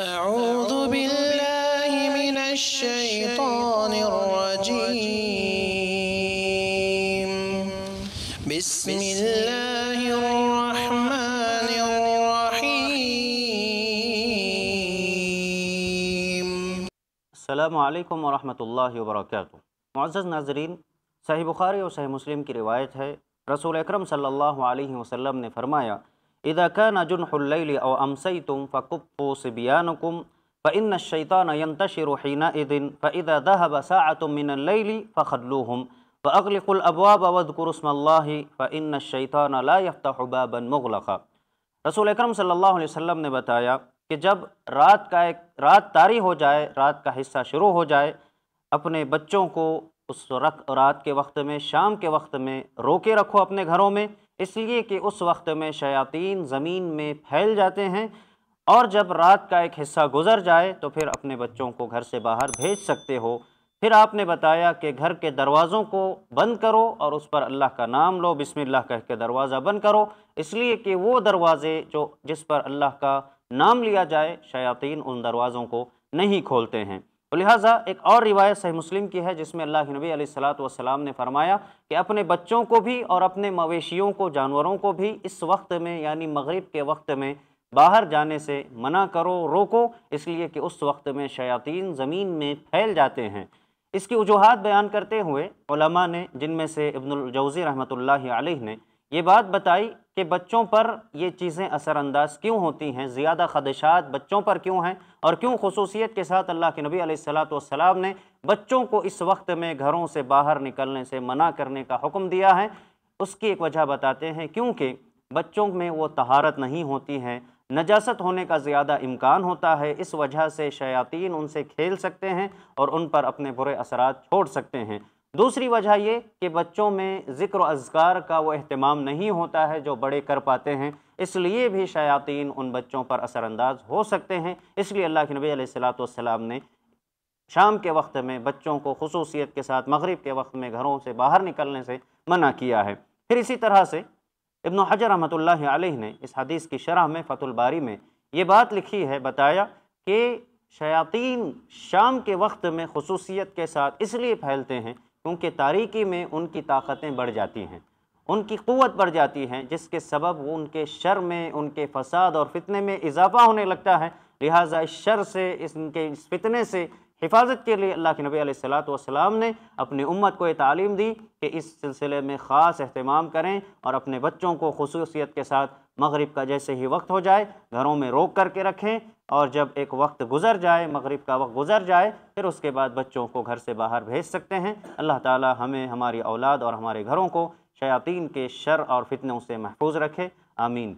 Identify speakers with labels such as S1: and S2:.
S1: اعوذ باللہ من الشیطان الرجیم بسم اللہ الرحمن الرحیم السلام علیکم ورحمت اللہ وبرکاتہ معزز ناظرین صحیح بخاری اور صحیح مسلم کی روایت ہے رسول اکرم صلی اللہ علیہ وسلم نے فرمایا اذا كان جنح الليل او امسيتم فقبوا صبيانكم فان الشيطان ينتشر حينئذ فاذا ذهب ساعه من الليل فخلوهم فاغلقوا الابواب واذكروا اسم الله فان الشيطان لا يفتح بابا مغلقا رسول اکرم صلی اللہ علیہ وسلم نے بتایا کہ جب رات کا ایک رات تاری ہو جائے رات کا حصہ شروع ہو جائے اپنے بچوں کو اس رات کے وقت میں شام کے وقت میں روکے رکھو اپنے گھروں میں اس لیے کہ اس وقت میں شیاطین زمین میں پھیل جاتے ہیں اور جب رات کا ایک حصہ گزر جائے تو پھر اپنے بچوں کو گھر سے باہر بھیج سکتے ہو پھر آپ نے بتایا کہ گھر کے دروازوں کو بند کرو اور اس پر اللہ کا نام لو بسم اللہ کہہ کے دروازہ بند کرو اس لیے کہ وہ دروازے جو جس پر اللہ کا نام لیا جائے شیاطین ان دروازوں کو نہیں کھولتے ہیں تو لہٰذا ایک اور روایت صحیح مسلم کی ہے جس میں اللہ نبی علیہ السلاۃ والسلام نے فرمایا کہ اپنے بچوں کو بھی اور اپنے مویشیوں کو جانوروں کو بھی اس وقت میں یعنی مغرب کے وقت میں باہر جانے سے منع کرو روکو اس لیے کہ اس وقت میں شیاطین زمین میں پھیل جاتے ہیں اس کی وجوہات بیان کرتے ہوئے علماء نے جن میں سے ابن الجوزی رحمۃ اللہ علیہ نے یہ بات بتائی کہ بچوں پر یہ چیزیں اثر انداز کیوں ہوتی ہیں زیادہ خدشات بچوں پر کیوں ہیں اور کیوں خصوصیت کے ساتھ اللہ کے نبی علیہ السلاۃ نے بچوں کو اس وقت میں گھروں سے باہر نکلنے سے منع کرنے کا حکم دیا ہے اس کی ایک وجہ بتاتے ہیں کیونکہ بچوں میں وہ طہارت نہیں ہوتی ہیں نجاست ہونے کا زیادہ امکان ہوتا ہے اس وجہ سے شیاطین ان سے کھیل سکتے ہیں اور ان پر اپنے برے اثرات چھوڑ سکتے ہیں دوسری وجہ یہ کہ بچوں میں ذکر و اذکار کا وہ اہتمام نہیں ہوتا ہے جو بڑے کر پاتے ہیں اس لیے بھی شیاطین ان بچوں پر اثر انداز ہو سکتے ہیں اس لیے اللہ کے نبی علیہ السلام والسلام نے شام کے وقت میں بچوں کو خصوصیت کے ساتھ مغرب کے وقت میں گھروں سے باہر نکلنے سے منع کیا ہے پھر اسی طرح سے ابن حجر رحمۃ اللہ علیہ نے اس حدیث کی شرح میں فت الباری میں یہ بات لکھی ہے بتایا کہ شیاطین شام کے وقت میں خصوصیت کے ساتھ اس لیے پھیلتے ہیں کیونکہ تاریکی میں ان کی طاقتیں بڑھ جاتی ہیں ان کی قوت بڑھ جاتی ہیں جس کے سبب وہ ان کے شر میں ان کے فساد اور فتنے میں اضافہ ہونے لگتا ہے لہٰذا اس شر سے اس ان کے اس فتنے سے حفاظت کے لیے اللہ کے نبی علیہ السلاۃ والسلام نے اپنی امت کو یہ تعلیم دی کہ اس سلسلے میں خاص اہتمام کریں اور اپنے بچوں کو خصوصیت کے ساتھ مغرب کا جیسے ہی وقت ہو جائے گھروں میں روک کر کے رکھیں اور جب ایک وقت گزر جائے مغرب کا وقت گزر جائے پھر اس کے بعد بچوں کو گھر سے باہر بھیج سکتے ہیں اللہ تعالی ہمیں ہماری اولاد اور ہمارے گھروں کو شیاطین کے شر اور فتنوں سے محفوظ رکھے آمین